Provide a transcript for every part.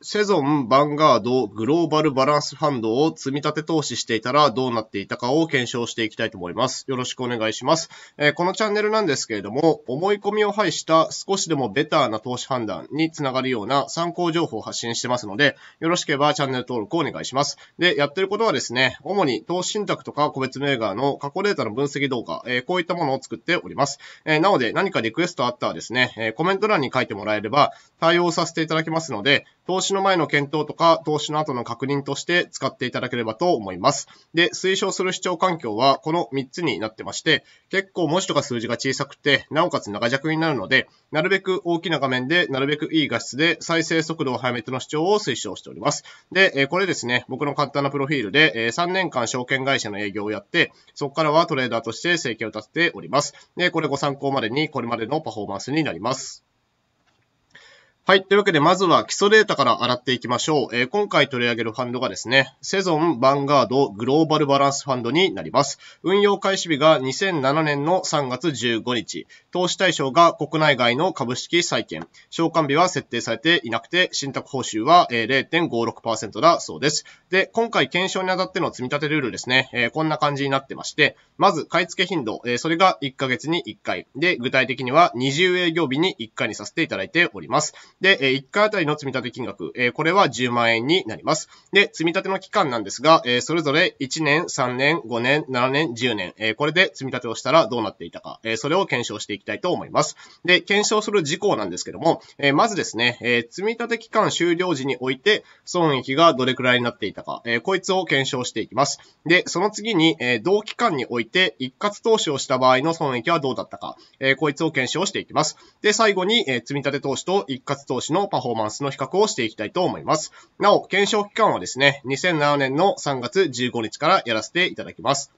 セゾン、バンガード、グローバルバランスファンドを積み立て投資していたらどうなっていたかを検証していきたいと思います。よろしくお願いします。えー、このチャンネルなんですけれども、思い込みを排した少しでもベターな投資判断につながるような参考情報を発信してますので、よろしければチャンネル登録をお願いします。で、やってることはですね、主に投資信託とか個別銘柄の過去データの分析動画、えー、こういったものを作っております。えー、なので、何かリクエストあったらですね、えコメント欄に書いてもらえれば対応させていただきますので、投資資の前の検討とか、投資の後の確認として使っていただければと思います。で、推奨する視聴環境はこの3つになってまして、結構文字とか数字が小さくて、なおかつ長尺になるので、なるべく大きな画面で、なるべくいい画質で、再生速度を早めての視聴を推奨しております。で、これですね、僕の簡単なプロフィールで、3年間証券会社の営業をやって、そこからはトレーダーとして生計を立てております。で、これご参考までに、これまでのパフォーマンスになります。はい。というわけで、まずは基礎データから洗っていきましょう。えー、今回取り上げるファンドがですね、セゾン、バンガード、グローバルバランスファンドになります。運用開始日が2007年の3月15日。投資対象が国内外の株式債券。償還日は設定されていなくて、信託報酬は0.56%だそうです。で、今回検証にあたっての積み立てルールですね、えー、こんな感じになってまして、まず買い付け頻度、えー、それが1ヶ月に1回。で、具体的には20営業日に1回にさせていただいております。で、え1回あたりの積立金額、えこれは10万円になります。で、積立の期間なんですが、えそれぞれ1年、3年、5年、7年、10年、えこれで積立をしたらどうなっていたか、えそれを検証していきたいと思います。で、検証する事項なんですけども、えまずですね、え積立期間終了時において損益がどれくらいになっていたか、えこいつを検証していきます。で、その次に、え同期間において一括投資をした場合の損益はどうだったか、えこいつを検証していきます。で、最後に、え積立投資と一括投資のパフォーマンスの比較をしていきたいと思います。なお、検証期間はですね、2007年の3月15日からやらせていただきます。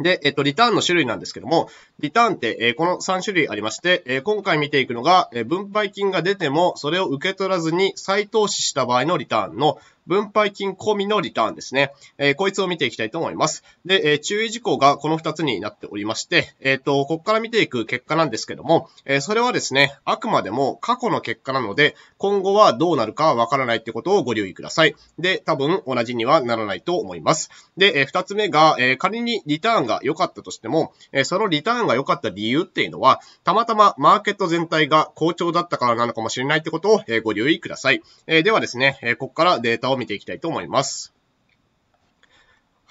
で、えっと、リターンの種類なんですけども、リターンって、えこの3種類ありまして、え今回見ていくのが、え分配金が出ても、それを受け取らずに再投資した場合のリターンの、分配金込みのリターンですね。えー、こいつを見ていきたいと思います。で、えー、注意事項がこの2つになっておりまして、えっ、ー、と、ここから見ていく結果なんですけども、えそれはですね、あくまでも過去の結果なので、今後はどうなるかわからないってことをご留意ください。で、多分同じにはならないと思います。で、え2つ目が、え仮にリターンが良かったとしても、えそのリターンが良かった理由っていうのは、たまたまマーケット全体が好調だったからなのかもしれないってことを、えご留意ください。えではですね、えここからデータをを見ていきたいと思います。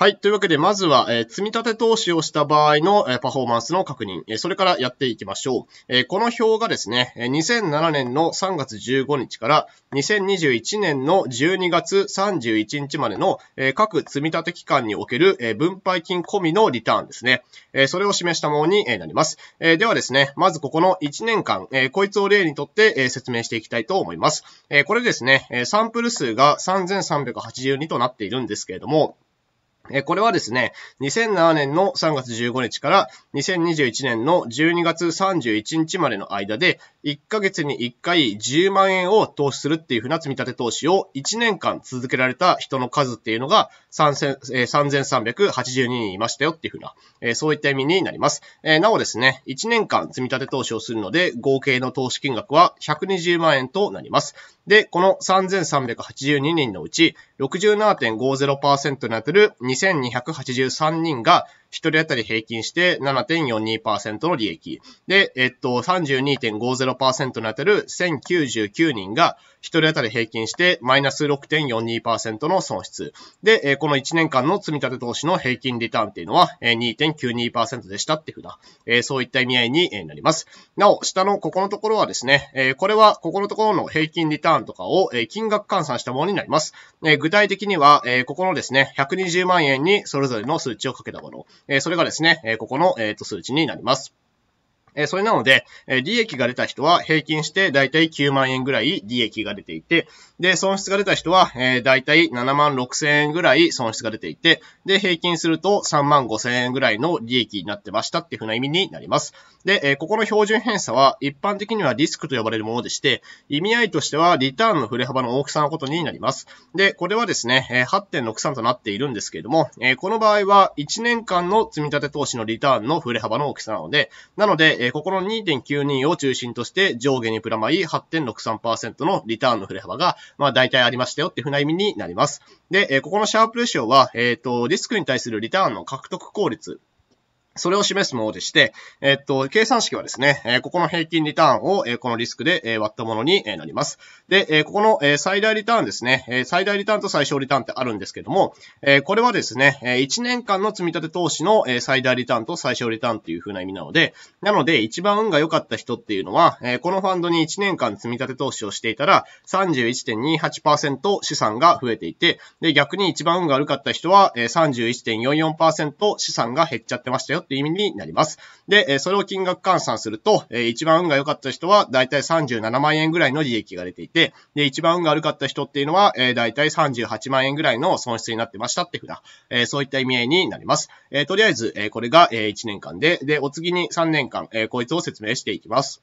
はい。というわけで、まずは、えー、積立投資をした場合の、えー、パフォーマンスの確認、えー、それからやっていきましょう。えこの表がですね、2007年の3月15日から2021年の12月31日までの、え各積立期間における、え分配金込みのリターンですね。えそれを示したものに、えなります、えではですね、まずここの1年間、えこいつを例にとって、え説明していきたいと思います。えこれですね、サンプル数が3382となっているんですけれども、えこれはですね、2007年の3月15日から2021年の12月31日までの間で、1ヶ月に1回10万円を投資するっていうふうな積立投資を1年間続けられた人の数っていうのが3382人いましたよっていうふうな、えそういった意味になります、えなおですね、1年間積立投資をするので、合計の投資金額は120万円となります。で、この3382人のうち67.50%になってる2283人が一人当たり平均して7.42%の利益。で、えっと、32.50%に当たる1099人が、一人当たり平均してマイナス6.42%の損失。で、この1年間の積み立て投資の平均リターンっていうのは、2.92%でしたっていうふうな、そういった意味合いに、なります。なお、下のここのところはですね、これはここのところの平均リターンとかを、金額換算したものになります。具体的には、ここのですね、120万円にそれぞれの数値をかけたもの。それがですね、ここの、数値になります。えそれなので、え利益が出た人は平均してだいたい9万円ぐらい利益が出ていて、で、損失が出た人は、えー、だいたい7万6千円ぐらい損失が出ていて、で、平均すると3万5千円ぐらいの利益になってましたっていうふうな意味になります。で、えここの標準偏差は一般的にはリスクと呼ばれるものでして、意味合いとしてはリターンの振れ幅の大きさのことになります。で、これはですね、え8.63となっているんですけれども、えこの場合は1年間の積立投資のリターンの振れ幅の大きさなので、なので、えー、ここの2.92を中心として上下にプラマイ8.63%のリターンの振れ幅が、まあ大体ありましたよっていうふうな意味になります。で、えー、ここのシャープレシオは、えっ、ー、と、リスクに対するリターンの獲得効率それを示すものでして、えっと、計算式はですね、えここの平均リターンを、えこのリスクで、え割ったものに、えなります。で、えここの、え最大リターンですね、え最大リターンと最小リターンってあるんですけども、えこれはですね、え1年間の積立投資の、え最大リターンと最小リターンっていうふうな意味なので、なので、一番運が良かった人っていうのは、えこのファンドに1年間積立投資をしていたら、31.28%資産が増えていて、で、逆に一番運が悪かった人は、えー、31.44%資産が減っちゃってましたよって意味になります。で、えそれを金額換算すると、え一番運が良かった人は、だいたい37万円ぐらいの利益が出ていて、で、一番運が悪かった人っていうのは、えだいたい38万円ぐらいの損失になってましたって札。えそういった意味合いになります。えとりあえず、えこれが、え1年間で、で、お次に3年間、えこいつを説明していきます。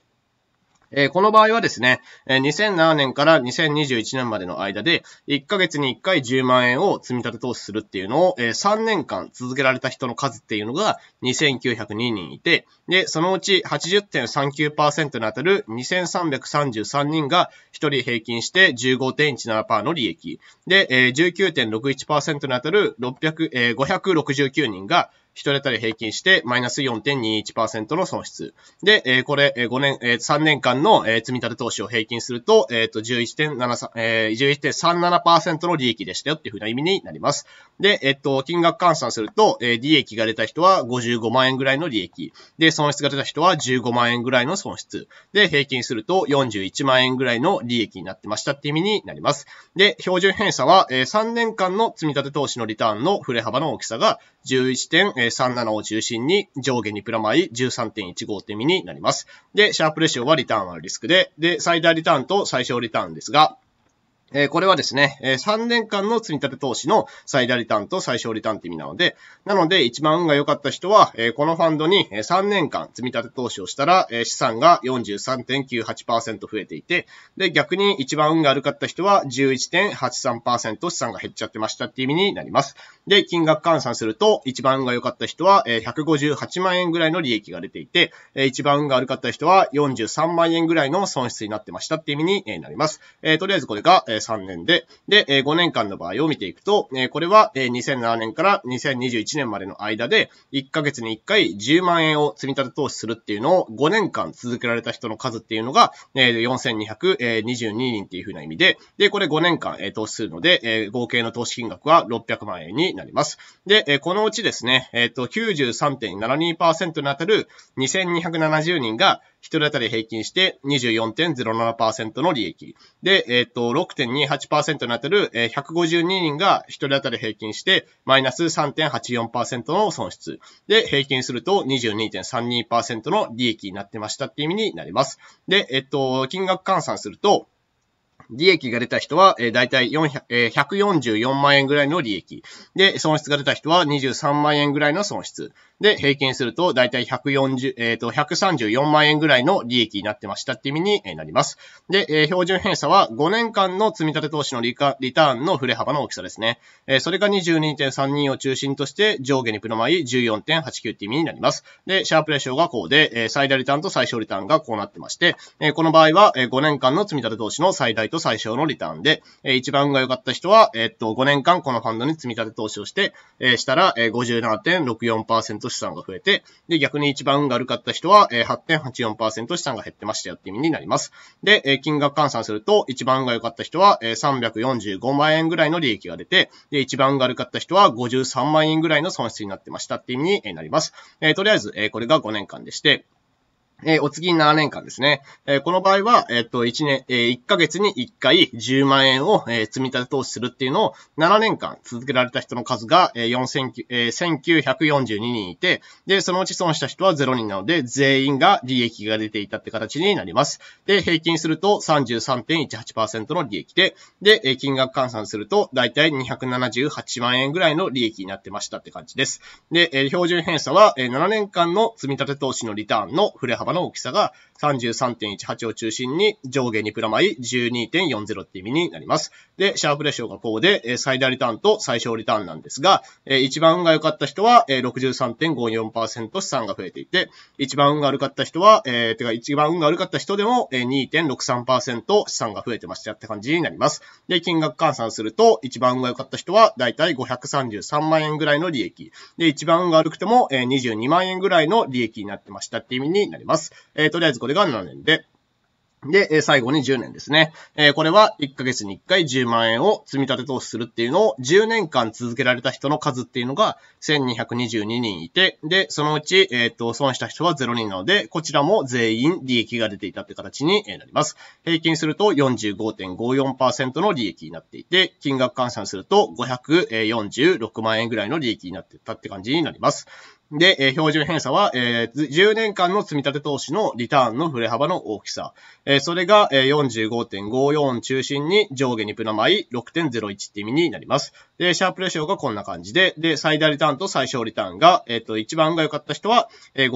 えー、この場合はですね、えー、2007年から2021年までの間で、1ヶ月に1回10万円を積み立て投資するっていうのを、えー、3年間続けられた人の数っていうのが2902人いて、で、そのうち80.39%にあたる2333人が1人平均して15.17%の利益。で、えー、19.61%にあたる600、えー、569人が1人当たり平均してマイナス4.21%の損失。で、えー、これ、えー、5年、えー、3年間の、えー、積立投資を平均すると、えっ、ー、と、11.73、えー、1 1 7の利益でしたよっていうふうな意味になります。で、えっ、ー、と、金額換算すると、えー、利益が出た人は55万円ぐらいの利益。で、損失が出た人は15万円ぐらいの損失。で、平均すると41万円ぐらいの利益になってましたっていう意味になります。で、標準偏差は、えー、3年間の積み立て投資のリターンの振れ幅の大きさが11.37を中心に上下にプラマイ13.15手になります。で、シャープレシオはリターンはリスクで、で、最大リターンと最小リターンですが、えー、これはですね、えー、3年間の積み立て投資の最大リターンと最小リターンって意味なので、なので一番運が良かった人は、えー、このファンドに3年間積み立て投資をしたら、え資産が43.98%増えていて、で、逆に一番運が悪かった人は11.83%資産が減っちゃってましたっていう意味になります。で、金額換算すると、一番運が良かった人は、え158万円ぐらいの利益が出ていて、え一番運が悪かった人は43万円ぐらいの損失になってましたって意味になります。えとりあえずこれが、3年で、で、5年間の場合を見ていくと、これは2007年から2021年までの間で、1ヶ月に1回10万円を積み立て投資するっていうのを5年間続けられた人の数っていうのが、4222人っていうふうな意味で、で、これ5年間投資するので、合計の投資金額は600万円になります。で、このうちですね、えっと、93.72%に当たる2270人が、一人当たり平均して24.07%の利益。で、えっ、ー、と、6.28%に当たる、152人が一人当たり平均して、マイナス3.84%の損失。で、平均すると22.32%の利益になってましたっていう意味になります。で、えっ、ー、と、金額換算すると、利益が出た人は、え大体え144万円ぐらいの利益。で、損失が出た人は23万円ぐらいの損失。で、平均すると、大体140、えっ、ー、と、134万円ぐらいの利益になってましたって意味になります。で、えー、標準偏差は5年間の積立投資のリターンの振れ幅の大きさですね。えー、それが2 2 3人を中心として上下にプロマイ14.89って意味になります。で、シャープレシオがこうで、え最大リターンと最小リターンがこうなってまして、えー、この場合は、え5年間の積立投資の最大と最小のリターンで、えー、一番が良かった人は、えー、っと、5年間このファンドに積み立て投資をして、えー、したら、えー、57.64%資産が増えて、で、逆に一番が悪かった人は、えー、8.84%資産が減ってましたよって意味になります。で、えー、金額換算すると、一番が良かった人は、えー、345万円ぐらいの利益が出て、で、一番が悪かった人は53万円ぐらいの損失になってましたって意味になります。えー、とりあえず、えー、これが5年間でして、えー、お次に7年間ですね。えー、この場合は、えっ、ー、と、1年、えー、1ヶ月に1回10万円を、えー、積み立て投資するっていうのを7年間続けられた人の数が、えー、えー、1942人いて、で、そのうち損した人は0人なので、全員が利益が出ていたって形になります。で、平均すると33.18%の利益で、で、えー、金額換算すると、だいたい278万円ぐらいの利益になってましたって感じです。で、えー、標準偏差は、えー、7年間の積み立て投資のリターンの振れ幅幅の大きさが33.18を中心に上下にプラマイ12.40って意味になります。で、シャープレシオがこうで、最大リターンと最小リターンなんですが、一番運が良かった人は63.54%資産が増えていて、一番運が悪かった人は、えー、てか一番運が悪かった人でも2.63%資産が増えてましたって感じになります。で、金額換算すると、一番運が良かった人はだいたい533万円ぐらいの利益。で、一番運が悪くても22万円ぐらいの利益になってましたって意味になります。えー、とりあえずこれれが7年で、で、最後に10年ですね。えー、これは1ヶ月に1回10万円を積み立て投資するっていうのを10年間続けられた人の数っていうのが1222人いて、で、そのうち、えっ、ー、と、損した人は0人なので、こちらも全員利益が出ていたって形になります。平均すると45.54%の利益になっていて、金額換算すると546万円ぐらいの利益になってたって感じになります。で、えー、標準偏差は、えー、10年間の積み立て投資のリターンの振れ幅の大きさ。えー、それが、えー、45.54中心に上下にプラマイ6.01って意味になります。で、シャープレシオがこんな感じで、で、最大リターンと最小リターンが、えっ、ー、と、一番が良かった人は、えー、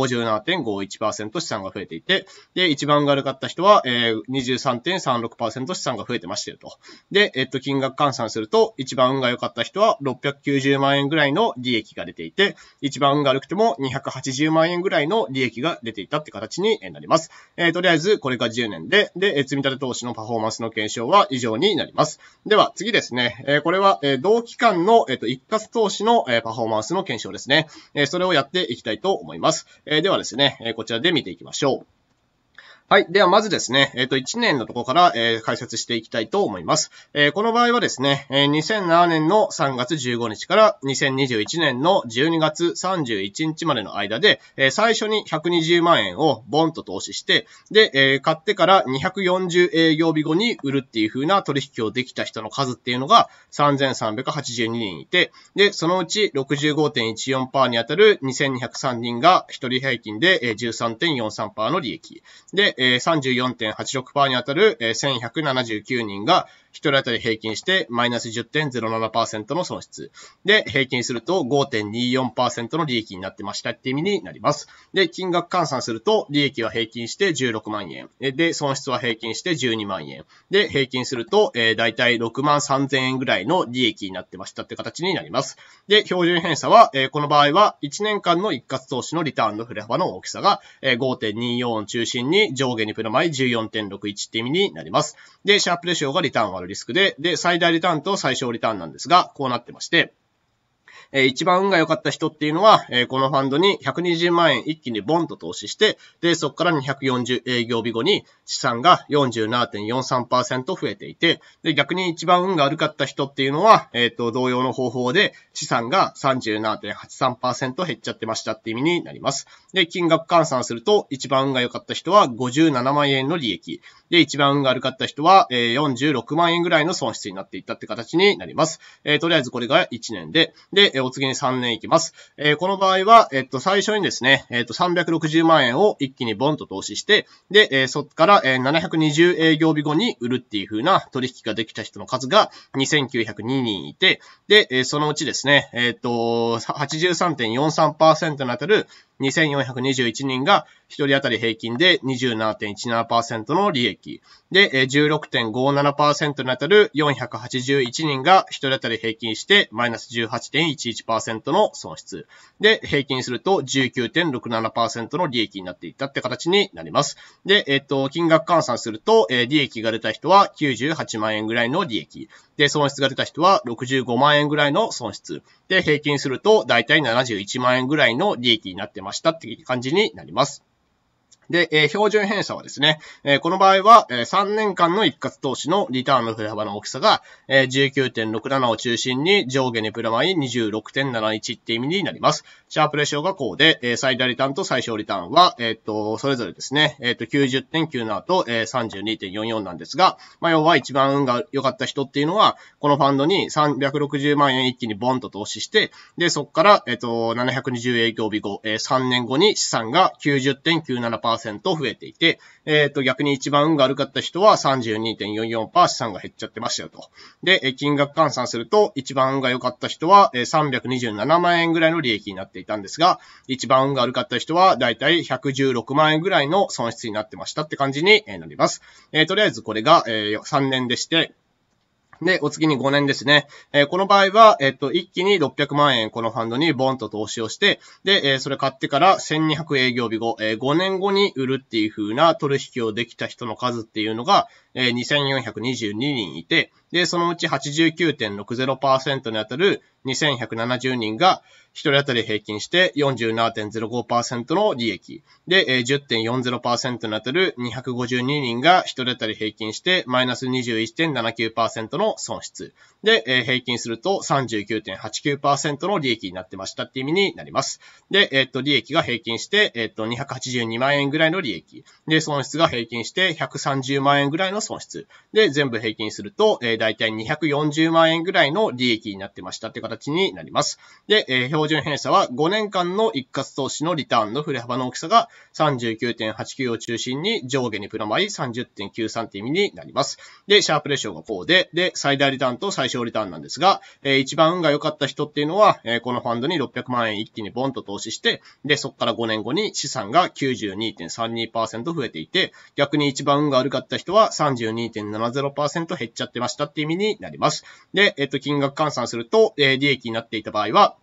57.51%資産が増えていて、で、一番が悪かった人は、えー、23.36%資産が増えてましてると。で、えっ、ー、と、金額換算すると、一番が良かった人は690万円ぐらいの利益が出ていて、一番が悪くても280万円ぐらいの利益が出ていたって形になります。えー、とりあえず、これが10年で、で、えー、積立投資のパフォーマンスの検証は以上になります。では、次ですね。えー、これは、えー、同期間の、えっ、ー、と、一括投資の、えー、パフォーマンスの検証ですね。えー、それをやっていきたいと思います。えー、ではですね、えー、こちらで見ていきましょう。はい。では、まずですね、えっ、ー、と、1年のところから、えー、解説していきたいと思います。えー、この場合はですね、え2007年の3月15日から2021年の12月31日までの間で、え最初に120万円をボンと投資して、で、え買ってから240営業日後に売るっていう風な取引をできた人の数っていうのが3382人いて、で、そのうち65.14%に当たる2203人が1人平均で13.43%の利益。で、34.86%にあたる、1179人が、人当たり平均してマイナス10.07%の損失。で、平均すると5.24%の利益になってましたって意味になります。で、金額換算すると、利益は平均して16万円。で、損失は平均して12万円。で、平均すると、えー、だ6万3000円ぐらいの利益になってましたって形になります。で、標準偏差は、えー、この場合は1年間の一括投資のリターンの振れ幅の大きさが、えー、5.24を中心に上下にプラマイ14.61って意味になります。で、シャープレシオがリターンはリスクで、で、最大リターンと最小リターンなんですが、こうなってまして、えー、一番運が良かった人っていうのは、えー、このファンドに120万円一気にボンと投資して、で、そこから240営業日後に資産が47.43%増えていて、で、逆に一番運が悪かった人っていうのは、えっ、ー、と、同様の方法で資産が37.83%減っちゃってましたって意味になります。で、金額換算すると、一番運が良かった人は57万円の利益。で、一番運が悪かった人は、えー、46万円ぐらいの損失になっていったって形になります。えー、とりあえずこれが1年で、で、えお次に3年いきます。えこの場合は、えっと、最初にですね、えっと、360万円を一気にボンと投資して、で、えそっから、え720営業日後に売るっていう風な取引ができた人の数が2902人いて、で、えそのうちですね、えっと、83.43%に当たる2421人が、1人当たり平均で27.17%の利益。で、16.57%に当たる481人が1人当たり平均してマイナス18.11%の損失。で、平均すると19.67%の利益になっていったって形になります。で、えっと、金額換算すると、利益が出た人は98万円ぐらいの利益。で、損失が出た人は65万円ぐらいの損失。で、平均すると、大体71万円ぐらいの利益になってましたって感じになります。で、えー、標準偏差はですね、えー、この場合は、えー、3年間の一括投資のリターンの振れ幅の大きさが、えー、19.67を中心に上下にプラマイ26.71って意味になります。シャープレシオがこうで、えー、最大リターンと最小リターンは、えっ、と、それぞれですね、えっ、と、90.97と、えー、32.44なんですが、まあ、要は一番運が良かった人っていうのは、このファンドに360万円一気にボンと投資して、で、そこから、えっ、と、720営業日後、えー、3年後に資産が90.97% 3.7%増えていて、えっ、ー、と、逆に一番運が悪かった人は32.44%資産が減っちゃってましたよと。で、金額換算すると、一番運が良かった人は327万円ぐらいの利益になっていたんですが、一番運が悪かった人はだいたい116万円ぐらいの損失になってましたって感じになります。えー、とりあえずこれが、え3年でして、で、お次に5年ですね。えー、この場合は、えっと、一気に600万円このファンドにボンと投資をして、で、えー、それ買ってから1200営業日後、えー、5年後に売るっていう風な取引をできた人の数っていうのが、え2422人いて、で、そのうち89.60%に当たる2170人が1人当たり平均して47.05%の利益。で、10.40%に当たる252人が1人当たり平均してマイナス21.79%の損失。で、平均すると39.89%の利益になってましたっていう意味になります。で、えっと、利益が平均して、えっと、282万円ぐらいの利益。で、損失が平均して130万円ぐらいの損失。で、全部平均すると、えー、だ240万円ぐらいの利益になってましたって形になります。で、えー、標準偏差は5年間の一括投資のリターンの振れ幅の大きさが39.89を中心に上下にプラマイ30.93って意味になります。で、シャープレシオがこうで、で、最大リターンと最小リターンなんですが、えー、一番運が良かった人っていうのは、えー、このファンドに600万円一気にボンと投資して、で、そこから5年後に資産が92.32%増えていて、逆に一番運が悪かった人は30 32.70%減っちゃってましたって意味になります。で、えっと、金額換算すると、えー、利益になっていた場合は、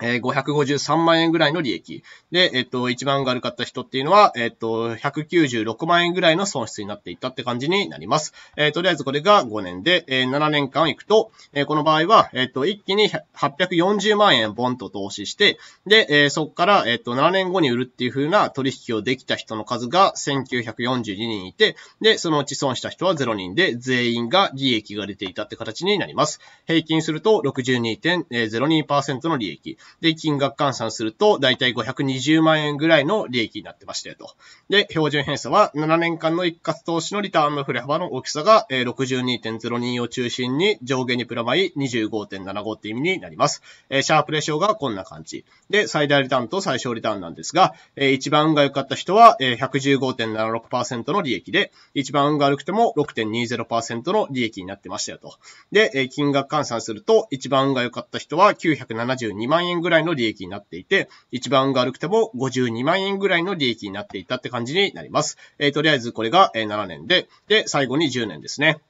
えー、553万円ぐらいの利益。で、えっと、一番悪かった人っていうのは、えっと、196万円ぐらいの損失になっていったって感じになります。えー、とりあえずこれが5年で、えー、7年間行くと、えー、この場合は、えっと、一気に840万円ボンと投資して、で、えー、そこから、えっと、7年後に売るっていう風な取引をできた人の数が1942人いて、で、そのうち損した人は0人で、全員が利益が出ていたって形になります。平均すると62.02%の利益。で、金額換算すると、だいたい520万円ぐらいの利益になってましたよと。で、標準偏差は7年間の一括投資のリターンの振れ幅の大きさが62.02を中心に上下にプラマイ25.75って意味になります。シャープレシオがこんな感じ。で、最大リターンと最小リターンなんですが、一番運が良かった人は115.76%の利益で、一番運が悪くても6.20%の利益になってましたよと。で、金額換算すると、一番運が良かった人は972万円円ぐらいの利益になっていて、一番が悪くても52万円ぐらいの利益になっていたって感じになります。えー、とりあえずこれが7年で、で、最後に10年ですね。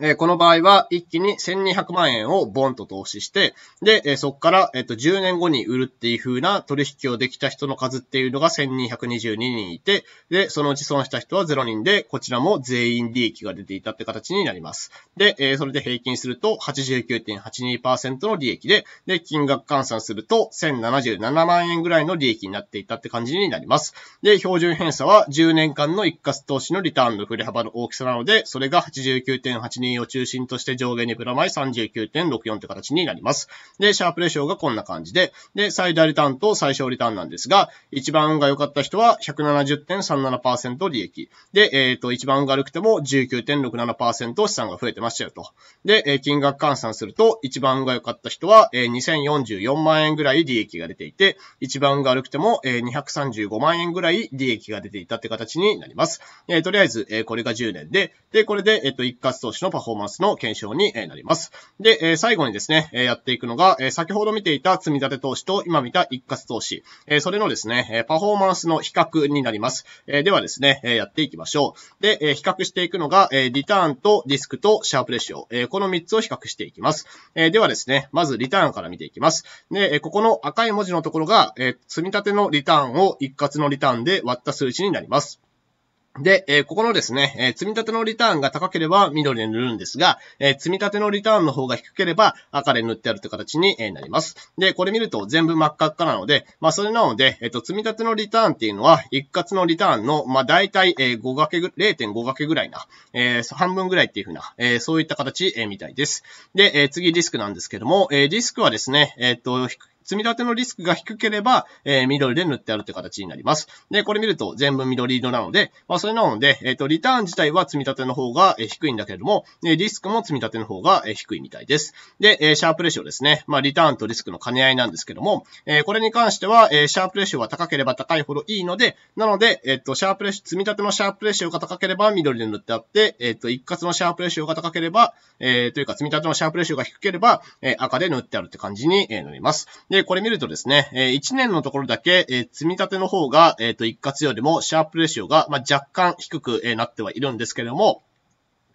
えこの場合は、一気に1200万円をボンと投資して、で、えそこから、えと、10年後に売るっていう風な取引をできた人の数っていうのが1222人いて、で、そのうち損した人は0人で、こちらも全員利益が出ていたって形になります。で、えそれで平均すると89.82%の利益で、で、金額換算すると1077万円ぐらいの利益になっていたって感じになります。で、標準偏差は10年間の一括投資のリターンの振れ幅の大きさなので、それが89.82%人を中心として上下にプラマイ39.64って形になります。で、シャープレシオがこんな感じで、で、最大リターンと最小リターンなんですが、一番運が良かった人は170.37%利益。で、えっ、ー、と、一番運が悪くても19.67%資産が増えてましたよと。で、え金額換算すると、一番運が良かった人は、えー、2044万円ぐらい利益が出ていて、一番運が悪くても、えー、235万円ぐらい利益が出ていたって形になります。えー、とりあえず、えこれが10年で、で、これで、えっ、ー、と、一括投資のパフォーマンスの検証になります。で、え最後にですね、えやっていくのが、え先ほど見ていた積み立て投資と今見た一括投資、えそれのですね、えパフォーマンスの比較になります。えではですね、えやっていきましょう。で、え比較していくのが、えリターンとディスクとシャープレシオ、えこの3つを比較していきます。えではですね、まずリターンから見ていきます。で、えここの赤い文字のところが、え積み立てのリターンを一括のリターンで割った数値になります。で、えー、ここのですね、えー、積み立てのリターンが高ければ緑で塗るんですが、えー、積み立てのリターンの方が低ければ赤で塗ってあるという形に、えー、なります。で、これ見ると全部真っ赤っかなので、まあ、それなので、えっ、と、積み立てのリターンっていうのは、一括のリターンの、まあ、大体、えー、5掛けぐ、0.5掛けぐらいな、えー、半分ぐらいっていうふうな、えー、そういった形、えー、みたいです。で、えー、次ディスクなんですけども、えー、ディスクはですね、えっ、と、積み立てのリスクが低ければ、えー、緑で塗ってあるって形になります。で、これ見ると全部緑色なので、まあ、それなので、えっ、ー、と、リターン自体は積み立ての方が低いんだけれども、リスクも積み立ての方が低いみたいです。で、えシャープレシオですね。まあ、リターンとリスクの兼ね合いなんですけども、えー、これに関しては、えシャープレシオは高ければ高いほどいいので、なので、えっ、と、シャープレシオ、積み立てのシャープレシオが高ければ緑で塗ってあって、えっ、と、一括のシャープレシオが高ければ、えというか、積み立てのシャープレシオが低ければ、え赤で塗ってあるって感じに、えなります。で、これ見るとですね、え1年のところだけ、え積み立ての方が、えっ、ー、と、一括よりもシャープレシオが、まあ、若干低く、えなってはいるんですけれども、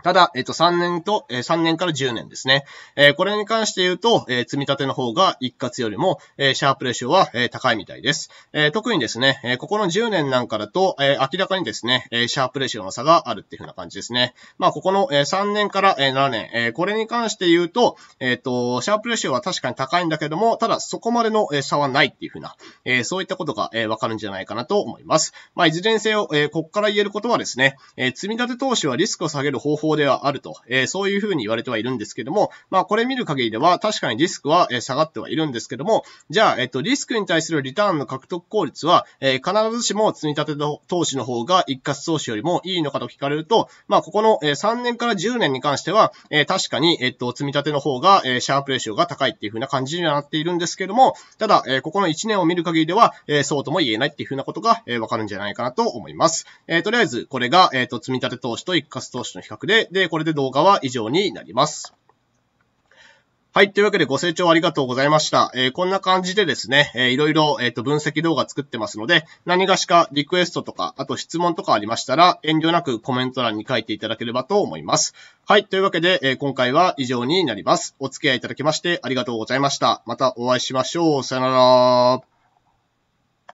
ただ、えっと、3年と、えー、3年から10年ですね。えー、これに関して言うと、えー、積み立ての方が一括よりも、えシャープレシオは、え高いみたいです。え特にですね、えここの10年なんかだと、え明らかにですね、えシャープレシオの差があるっていう風な感じですね。まあ、ここの、え3年から、え7年、えこれに関して言うと、えっ、と、シャープレシオは確かに高いんだけども、ただそこまでの、え差はないっていう風な、えそういったことが、えわかるんじゃないかなと思います。まあ、いずれにせよ、えここから言えることはですね、え積み立て投資はリスクを下げる方法法ではあると、えー、そういうふうに言われてはいるんですけども、まあこれ見る限りでは確かにリスクは、え下がってはいるんですけども、じゃあ、えっと、リスクに対するリターンの獲得効率は、えー、必ずしも積み立て投資の方が一括投資よりもいいのかと聞かれると、まあここの、え3年から10年に関しては、えー、確かに、えっと、積み立ての方が、えシャープレシオが高いっていうふうな感じにはなっているんですけども、ただ、えここの1年を見る限りでは、えそうとも言えないっていうふうなことが、えわかるんじゃないかなと思います。えとりあえず、これが、えっと、積み立て投資と一括投資の比較で、で、で、これで動画は以上になります。はい。というわけでご清聴ありがとうございました。えー、こんな感じでですね、えー、いろいろ、えっ、ー、と、分析動画作ってますので、何がしかリクエストとか、あと質問とかありましたら、遠慮なくコメント欄に書いていただければと思います。はい。というわけで、えー、今回は以上になります。お付き合いいただきましてありがとうございました。またお会いしましょう。さよなら。